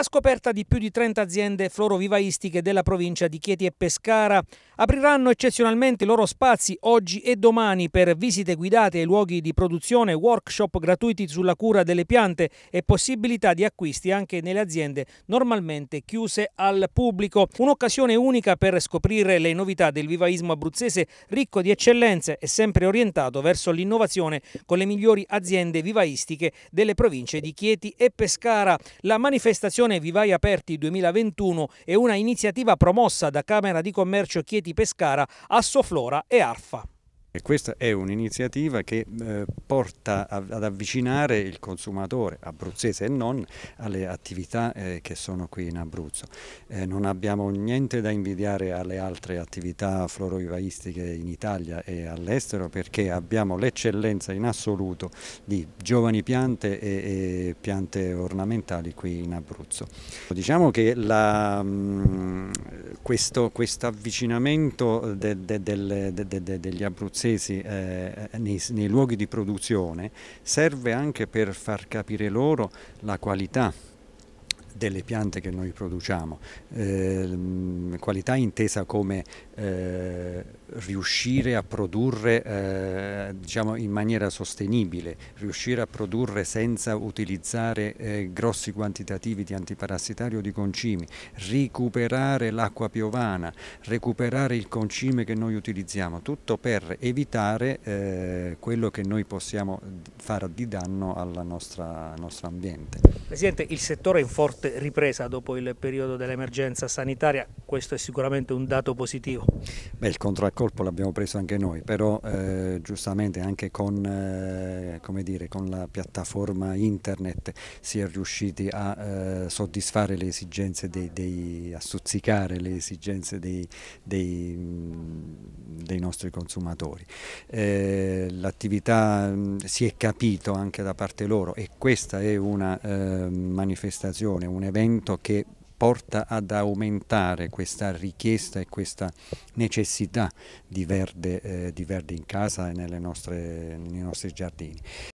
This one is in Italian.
alla scoperta di più di 30 aziende florovivaistiche della provincia di Chieti e Pescara. Apriranno eccezionalmente i loro spazi oggi e domani per visite guidate ai luoghi di produzione, workshop gratuiti sulla cura delle piante e possibilità di acquisti anche nelle aziende normalmente chiuse al pubblico. Un'occasione unica per scoprire le novità del vivaismo abruzzese ricco di eccellenze e sempre orientato verso l'innovazione con le migliori aziende vivaistiche delle province di Chieti e Pescara. La manifestazione Operazione Vivai Aperti 2021 è una iniziativa promossa da Camera di Commercio Chieti Pescara, Assoflora e Arfa. E questa è un'iniziativa che eh, porta a, ad avvicinare il consumatore abruzzese e non alle attività eh, che sono qui in Abruzzo. Eh, non abbiamo niente da invidiare alle altre attività florovivaistiche in Italia e all'estero perché abbiamo l'eccellenza in assoluto di giovani piante e, e piante ornamentali qui in Abruzzo. Diciamo che la, mh, mm, questo, questo, avvicinamento eh, de, de, de, degli abruzzesi abruzzesi eh, eh, nei, nei luoghi di produzione serve anche per far capire loro la qualità delle piante che noi produciamo, eh, qualità intesa come eh, riuscire a produrre eh, diciamo in maniera sostenibile, riuscire a produrre senza utilizzare eh, grossi quantitativi di antiparassitario di concimi, recuperare l'acqua piovana, recuperare il concime che noi utilizziamo, tutto per evitare eh, quello che noi possiamo fare di danno al nostro ambiente. Presidente, il settore è in forte ripresa dopo il periodo dell'emergenza sanitaria, questo è sicuramente un dato positivo. Beh, il contraccolpo colpo l'abbiamo preso anche noi, però eh, giustamente anche con, eh, dire, con, la piattaforma internet si è riusciti a eh, soddisfare le esigenze dei, dei, a stuzzicare le esigenze dei, dei, dei nostri consumatori. Eh, l'attività si è capito anche da parte loro e questa è una eh, manifestazione, un evento che porta ad aumentare questa richiesta e questa necessità di verde, eh, di verde in casa e nelle nostre, nei nostri giardini.